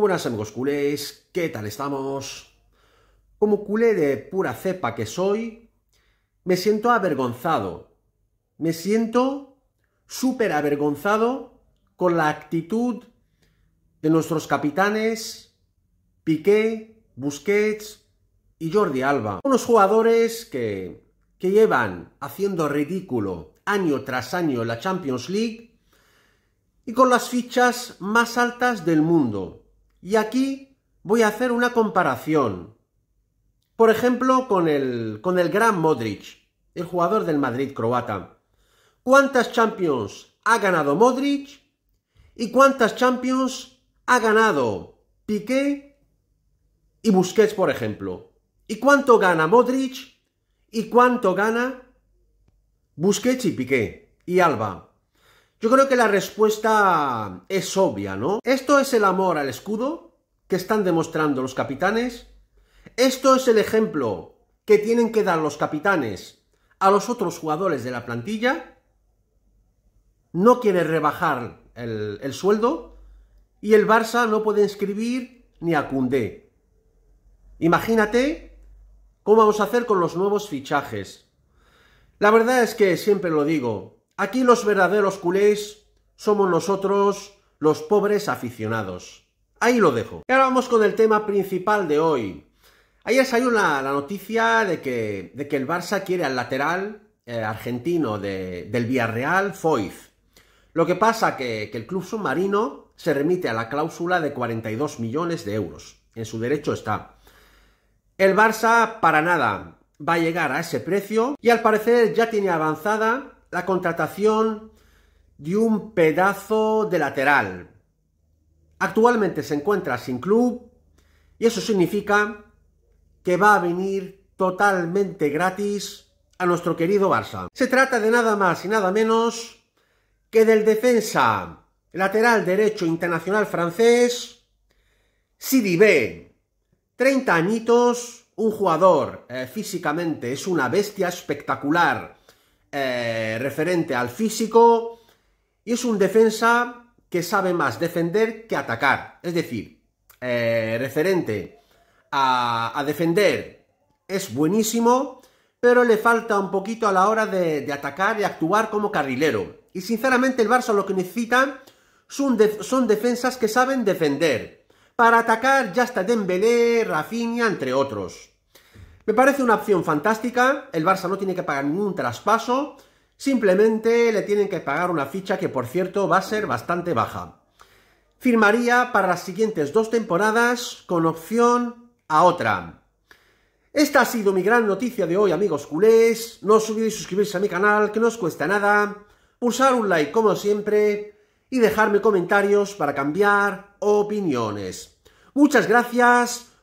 buenas amigos culés, ¿qué tal estamos? Como culé de pura cepa que soy, me siento avergonzado. Me siento súper avergonzado con la actitud de nuestros capitanes Piqué, Busquets y Jordi Alba. Unos jugadores que, que llevan haciendo ridículo año tras año en la Champions League y con las fichas más altas del mundo y aquí voy a hacer una comparación. Por ejemplo, con el, con el gran Modric, el jugador del Madrid croata. ¿Cuántas Champions ha ganado Modric? ¿Y cuántas Champions ha ganado Piqué y Busquets, por ejemplo? ¿Y cuánto gana Modric? ¿Y cuánto gana Busquets y Piqué y Alba? Yo creo que la respuesta es obvia, ¿no? Esto es el amor al escudo que están demostrando los capitanes. Esto es el ejemplo que tienen que dar los capitanes a los otros jugadores de la plantilla. No quiere rebajar el, sueldo. Y el Barça no puede inscribir ni a Cundé. Imagínate cómo vamos a hacer con los nuevos fichajes. La verdad es que siempre lo digo, Aquí los verdaderos culés somos nosotros, los pobres aficionados. Ahí lo dejo. Y ahora vamos con el tema principal de hoy. Ayer salió la, la noticia de que, el Barça quiere al lateral eh, argentino del Villarreal, Foiz. Lo que pasa es que el club submarino se remite a la cláusula de 42 millones de euros. En su derecho está. El Barça para nada va a llegar a ese precio y al parecer ya tiene avanzada la contratación de un pedazo de lateral. Actualmente se encuentra sin club y eso significa que va a venir totalmente gratis a nuestro querido Barça. Se trata de nada más y nada menos que del defensa lateral derecho internacional francés Sidi B. 30 añitos, un jugador eh, físicamente es una bestia espectacular eh, referente al físico y es un defensa que sabe más defender que atacar. Es decir, eh, referente a, defender es buenísimo, pero le falta un poquito a la hora de, atacar y actuar como carrilero. Y sinceramente el Barça lo que necesita son, son defensas que saben defender. Para atacar ya está Dembélé, Rafinha, entre otros. Me parece una opción fantástica, el Barça no tiene que pagar ningún traspaso, simplemente le tienen que pagar una ficha que por cierto va a ser bastante baja. Firmaría para las siguientes dos temporadas con opción a otra. Esta ha sido mi gran noticia de hoy amigos culés, no os olvidéis suscribirse a mi canal que no os cuesta nada, pulsar un like como siempre y dejarme comentarios para cambiar opiniones. Muchas gracias